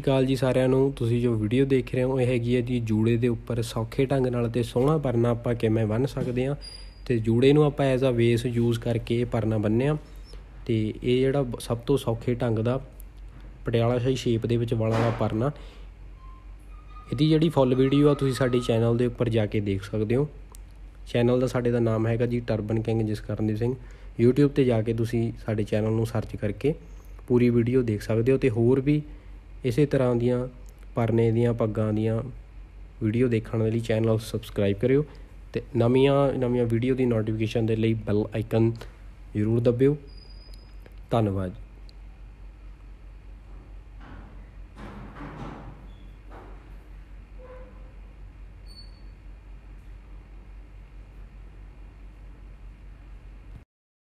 ਸਤਿ ਜੀ ਸਾਰਿਆਂ ਨੂੰ ਤੁਸੀਂ ਜੋ ਵੀਡੀਓ ਦੇਖ ਰਹੇ ਹੋ ਇਹ ਹੈਗੀ ਹੈ ਜੀ ਜੂੜੇ ਦੇ ਉੱਪਰ ਸੌਖੇ ਢੰਗ ਨਾਲ ਤੇ ਸੋਹਣਾ ਪਰਨਾ ਆਪਾਂ ਕਿਵੇਂ ਬੰਨ ਸਕਦੇ ਆ ਤੇ ਜੂੜੇ ਨੂੰ ਆਪਾਂ ਐਜ਼ ਅ ਵੇਸ ਯੂਜ਼ ਕਰਕੇ ਇਹ ਪਰਨਾ ਬੰਨਿਆ ਤੇ ਇਹ ਜਿਹੜਾ ਸਭ ਤੋਂ ਸੌਖੇ ਢੰਗ ਦਾ ਪਟਿਆਲਾ ਸ਼ਾਹੀ ਸ਼ੇਪ ਦੇ ਵਿੱਚ ਵਾਲਾ ਦਾ ਪਰਨਾ ਇਹਦੀ ਜਿਹੜੀ ਫੁੱਲ ਵੀਡੀਓ ਆ ਤੁਸੀਂ ਸਾਡੇ ਚੈਨਲ ਦੇ ਉੱਪਰ ਜਾ ਕੇ ਦੇਖ ਸਕਦੇ ਹੋ ਚੈਨਲ ਦਾ ਸਾਡੇ ਦਾ ਨਾਮ ਹੈਗਾ ਜੀ ਟਰਬਨ ਕਿੰਗ ਜਿਸ ਸਿੰਘ YouTube ਤੇ ਜਾ ਕੇ ਤੁਸੀਂ ਸਾਡੇ ਚੈਨਲ ਨੂੰ ਸਰਚ ਕਰਕੇ ਪੂਰੀ ਵੀਡੀਓ ਦੇਖ ਸਕਦੇ ਹੋ ਤੇ ਹੋਰ ਵੀ ਇਸੇ ਤਰ੍ਹਾਂ ਦੀਆਂ ਪਰਨੇ ਦੀਆਂ ਪੱਗਾਂ ਦੀਆਂ ਵੀਡੀਓ ਦੇਖਣ ਦੇ ਲਈ ਚੈਨਲ ਨੂੰ ਸਬਸਕ੍ਰਾਈਬ ਕਰਿਓ ਤੇ ਨਵੀਆਂ ਨਵੀਆਂ ਵੀਡੀਓ ਦੀ ਨੋਟੀਫਿਕੇਸ਼ਨ ਦੇ ਲਈ ਬੈਲ ਆਈਕਨ ਜ਼ਰੂਰ ਦਬਿਓ ਧੰਨਵਾਦ